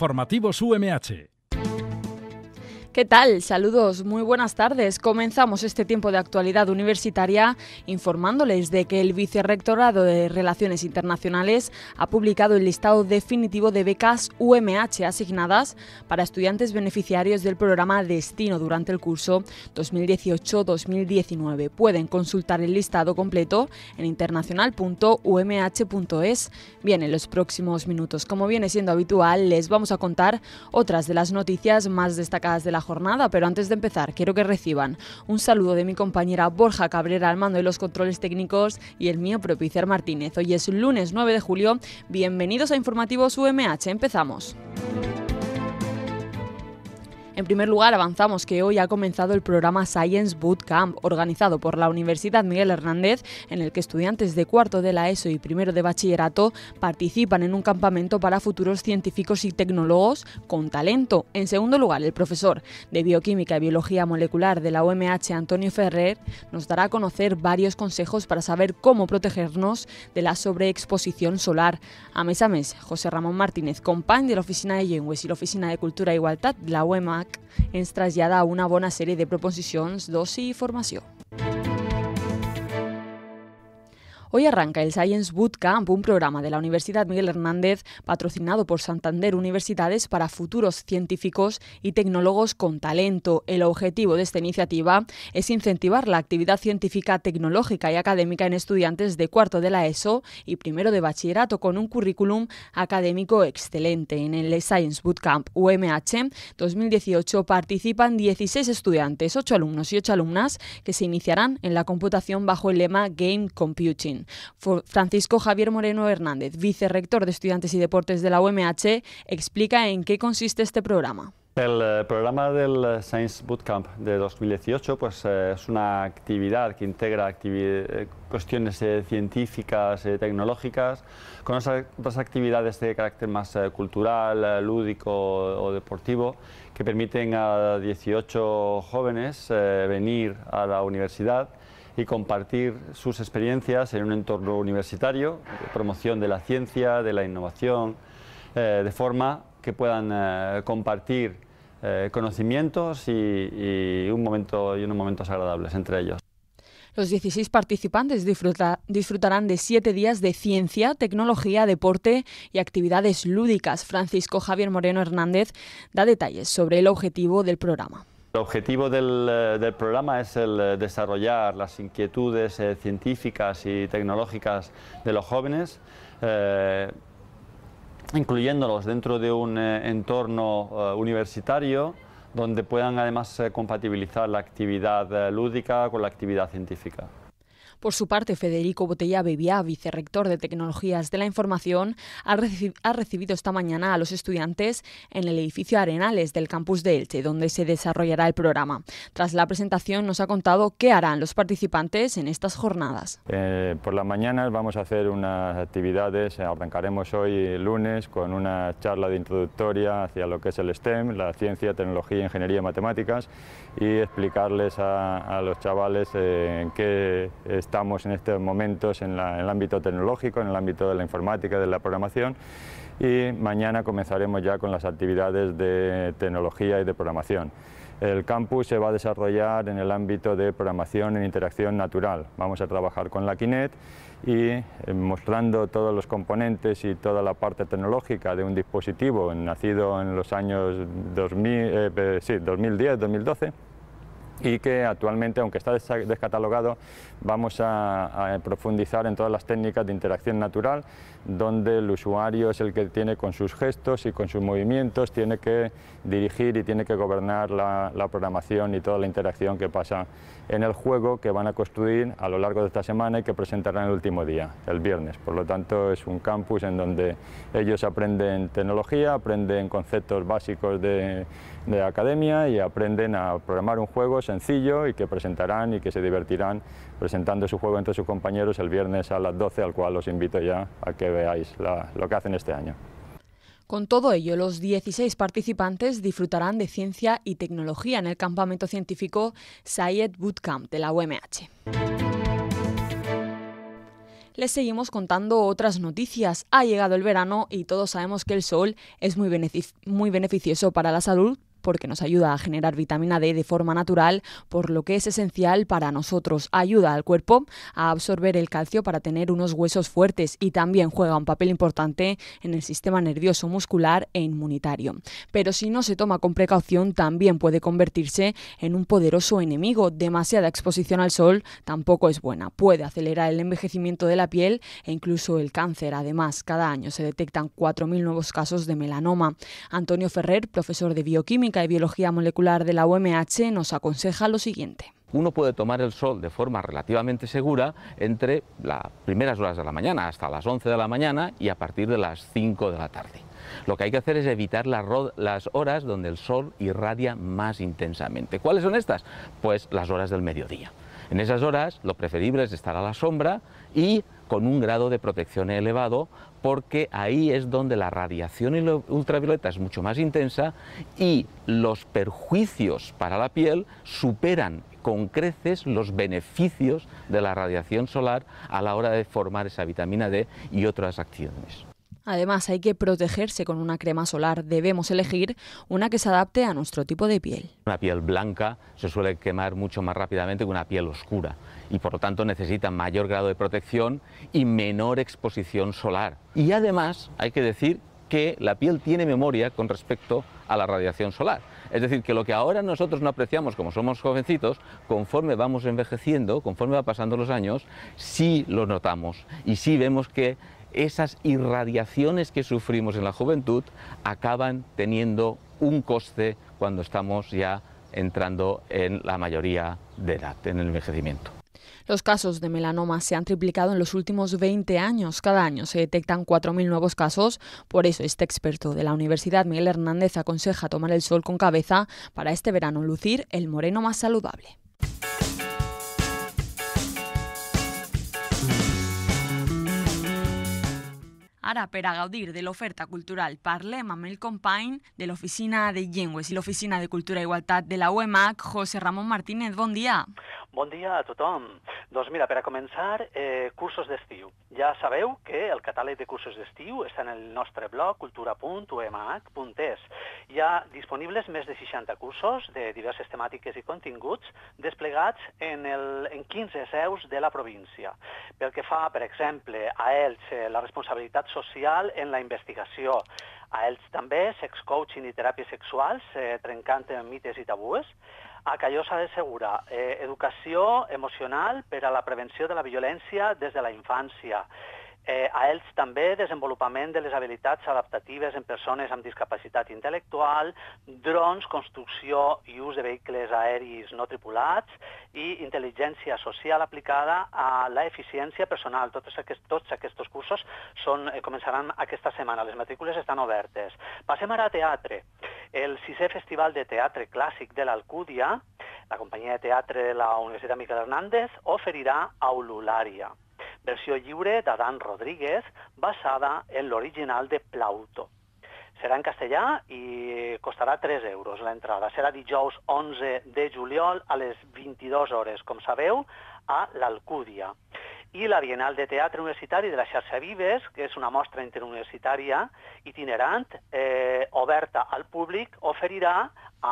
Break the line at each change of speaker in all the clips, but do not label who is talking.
Informativos UMH.
¿Qué tal? Saludos, muy buenas tardes. Comenzamos este tiempo de actualidad universitaria informándoles de que el Vicerrectorado de Relaciones Internacionales ha publicado el listado definitivo de becas UMH asignadas para estudiantes beneficiarios del programa Destino durante el curso 2018-2019. Pueden consultar el listado completo en internacional.umh.es. Bien, en los próximos minutos, como viene siendo habitual, les vamos a contar otras de las noticias más destacadas de la jornada, pero antes de empezar quiero que reciban un saludo de mi compañera Borja Cabrera al mando de los controles técnicos y el mío propiciar Martínez. Hoy es lunes 9 de julio, bienvenidos a Informativos UMH, empezamos. En primer lugar, avanzamos que hoy ha comenzado el programa Science Bootcamp, organizado por la Universidad Miguel Hernández, en el que estudiantes de cuarto de la ESO y primero de bachillerato participan en un campamento para futuros científicos y tecnólogos con talento. En segundo lugar, el profesor de Bioquímica y Biología Molecular de la UMH, Antonio Ferrer, nos dará a conocer varios consejos para saber cómo protegernos de la sobreexposición solar. A mes a mes, José Ramón Martínez, compañero de la Oficina de y la Oficina de Cultura e Igualdad de la UMH, ens trasllada a una bona sèrie de proposicions d'oci i formació. Hoy arranca el Science Bootcamp, un programa de la Universidad Miguel Hernández patrocinado por Santander Universidades para futuros científicos y tecnólogos con talento. El objetivo de esta iniciativa es incentivar la actividad científica, tecnológica y académica en estudiantes de cuarto de la ESO y primero de bachillerato con un currículum académico excelente. En el Science Bootcamp UMH 2018 participan 16 estudiantes, 8 alumnos y 8 alumnas que se iniciarán en la computación bajo el lema Game Computing. Francisco Javier Moreno Hernández, vicerrector de Estudiantes y Deportes de la UMH, explica en qué consiste este programa.
El eh, programa del eh, Science Bootcamp de 2018 pues, eh, es una actividad que integra cuestiones científicas, y tecnológicas, con otras actividades de carácter más cultural, lúdico o deportivo, que permiten a 18 jóvenes venir a la universidad y compartir sus experiencias en un entorno universitario, promoción de la ciencia, de la innovación, eh, de forma que puedan eh, compartir eh, conocimientos y, un momento, y unos momentos agradables entre ellos.
Los 16 participantes disfrutarán de siete días de ciencia, tecnología, deporte y actividades lúdicas. Francisco Javier Moreno Hernández da detalles sobre el objetivo del programa.
El objetivo eh, del, programa es el eh, desarrollar las inquietudes eh, científicas y tecnológicas de los jóvenes, incluyéndolos dentro de un entorno universitario donde puedan además compatibilizar la actividad lúdica con la actividad científica.
Por su parte, Federico Botella Bebiá, vicerrector de Tecnologías de la Información, ha, ha recibido esta mañana a los estudiantes en el edificio Arenales del campus de Elche, donde se desarrollará el programa. Tras la presentación, nos ha contado qué harán los participantes en estas jornadas.
Eh, por las mañanas vamos a hacer unas actividades, arrancaremos hoy lunes con una charla de introductoria hacia lo que es el STEM, la ciencia, tecnología, ingeniería y matemáticas, y explicarles a, los chavales eh, en qué es estamos en estos momentos en, el ámbito tecnológico, en el ámbito de la informática, de la programación y mañana comenzaremos ya con las actividades de tecnología y de programación. El campus se va a desarrollar en el ámbito de programación en interacción natural. Vamos a trabajar con la Kinet y eh, mostrando todos los componentes y toda la parte tecnológica de un dispositivo nacido en los años 2010-2012 y que actualmente, aunque está descatalogado, vamos a, profundizar en todas las técnicas de interacción natural, donde el usuario es el que tiene con sus gestos y con sus movimientos, tiene que dirigir y tiene que gobernar la, programación y toda la interacción que pasa en el juego que van a construir a lo largo de esta semana y que presentarán el último día, el viernes. Por lo tanto, es un campus en donde ellos aprenden tecnología, aprenden conceptos básicos de, de academia y aprenden a programar un juego sencillo y que presentarán y que se divertirán presentando su juego entre sus compañeros el viernes a las 12, al cual os invito ya a que veáis lo que hacen este año.
Con todo ello, los 16 participantes disfrutarán de ciencia y tecnología en el campamento científico Sayed Bootcamp de la UMH. Les seguimos contando otras noticias. Ha llegado el verano y todos sabemos que el sol es muy beneficioso para la salud, porque nos ayuda a generar vitamina D de forma natural, por lo que es esencial para nosotros. Ayuda al cuerpo a absorber el calcio para tener unos huesos fuertes y también juega un papel importante en el sistema nervioso muscular e inmunitario. Pero si no se toma con precaución, también puede convertirse en un poderoso enemigo. Demasiada exposición al sol tampoco es buena. Puede acelerar el envejecimiento de la piel e incluso el cáncer. Además, cada año se detectan 4.000 nuevos casos de melanoma. Antonio Ferrer, profesor de bioquímica, Clínica Biología Molecular de la UMH nos aconseja lo siguiente
uno puede tomar el sol de forma relativamente segura entre las primeras horas de la mañana, hasta las 11 de la mañana y a partir de las 5 de la tarde. Lo que hay que hacer es evitar las horas donde el sol irradia más intensamente. ¿Cuáles son estas? Pues las horas del mediodía. En esas horas lo preferible es estar a la sombra y con un grado de protección elevado porque ahí es donde la radiación ultravioleta es mucho más intensa y los perjuicios para la piel superan con creces los beneficios de la radiación solar a la hora de formar esa vitamina D y otras acciones.
Además, hay que protegerse con una crema solar. Debemos elegir una que se adapte a nuestro tipo de piel.
Una piel blanca se suele quemar mucho más rápidamente que una piel oscura y por lo tanto necesita mayor grado de protección y menor exposición solar. Y además, hay que decir que la piel tiene memoria con respecto a la radiación solar. Es decir, que lo que ahora nosotros no apreciamos como somos jovencitos, conforme vamos envejeciendo, conforme va pasando los años, sí lo notamos y sí vemos que esas irradiaciones que sufrimos en la juventud acaban teniendo un coste cuando estamos ya entrando en la mayoría de edad, en el envejecimiento.
Los casos de melanoma se han triplicado en los últimos 20 años. Cada año se detectan 4.000 nuevos casos. Por eso, este experto de la Universidad Miguel Hernández aconseja tomar el sol con cabeza para este verano lucir el moreno más saludable. para peragaudir de la de oferta cultural. Parle Mamel Compain de de Oficina de y la Oficina de cultura e Igualdad de la UEMAC, José Ramón Martínez. buen día.
Bon dia a tothom. Doncs mira, per a començar, eh, cursos d'estiu. Ja sabeu que el catàleg de cursos d'estiu està en el nostre blog cultura.umh.es. Hi ha disponibles més de 60 cursos de diverses temàtiques i continguts desplegats en, el, en 15 seus de la província. Pel que fa, per exemple, a Elche, eh, la responsabilitat social en la investigació, a ells també, sex coaching i teràpies sexuals, eh, trencant mites i tabues a ah, Callosa de Segura, eh, educació emocional per a la prevenció de la violència des de la infància. Eh, a ells també desenvolupament de les habilitats adaptatives en persones amb discapacitat intel·lectual, drons, construcció i ús de vehicles aèris no tripulats i intel·ligència social aplicada a la eficiència personal. Tots aquests, tots aquests cursos són, eh, començaran aquesta setmana, les matrícules estan obertes. Passem ara a teatre el sisè Festival de Teatre Clàssic de l'Alcúdia, la companyia de teatre de la Universitat Miquel Hernández oferirà Aulularia, versió lliure d'Adán Rodríguez, basada en l'original de Plauto. Serà en castellà i costarà 3 euros l'entrada. Serà dijous 11 de juliol a les 22 hores, com sabeu, a l'Alcúdia i la Bienal de Teatre Universitari de la xarxa Vives, que és una mostra interuniversitària itinerant, eh, oberta al públic, oferirà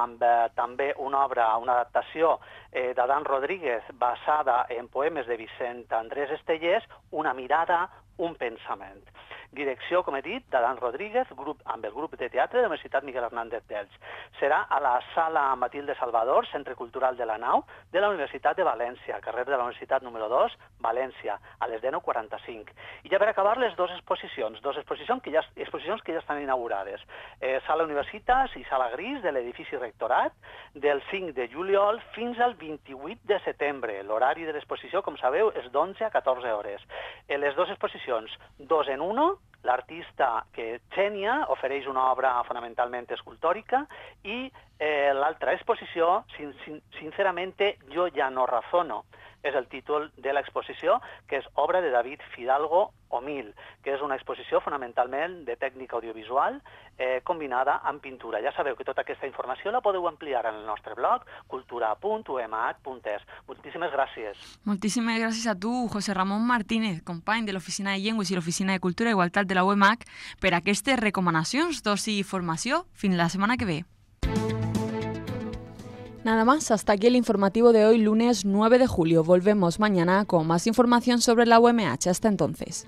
amb eh, també una obra, una adaptació eh, d'Adán Rodríguez basada en poemes de Vicent Andrés Estellers, una mirada, un pensament. Direcció, com he dit, d'Alan Rodríguez, grup, amb el grup de teatre de la Universitat Miguel Hernández d'Elx. Serà a la sala Matilde Salvador, Centre Cultural de la Nau, de la Universitat de València, carrer de la Universitat número 2, València, a les 10.45. I ja per acabar, les dues exposicions, dues exposicions que ja, exposicions que ja estan inaugurades. Eh, sala Universitas i Sala Gris de l'edifici Rectorat, del 5 de juliol fins al 28 de setembre. L'horari de l'exposició, com sabeu, és d'11 a 14 hores. Eh, les dues exposicions, dos en uno, l'artista que és Xènia, ofereix una obra fonamentalment escultòrica, i eh, l'altra exposició, sin, sin, sincerament, jo ja no razono, és el títol de l'exposició, que és obra de David Fidalgo Omil, que és una exposició fonamentalment de tècnica audiovisual eh, combinada amb pintura. Ja sabeu que tota aquesta informació la podeu ampliar en el nostre blog cultura.umh.es. Moltíssimes gràcies.
Moltíssimes gràcies a tu, José Ramon Martínez, company de l'Oficina de Llengües i l'Oficina de Cultura i Igualtat de la UMH, e per aquestes recomanacions, dos i formació. Fins la setmana que ve. Nada más, hasta aquí el informativo de hoy lunes 9 de julio. Volvemos mañana con más información sobre la UMH. Hasta entonces.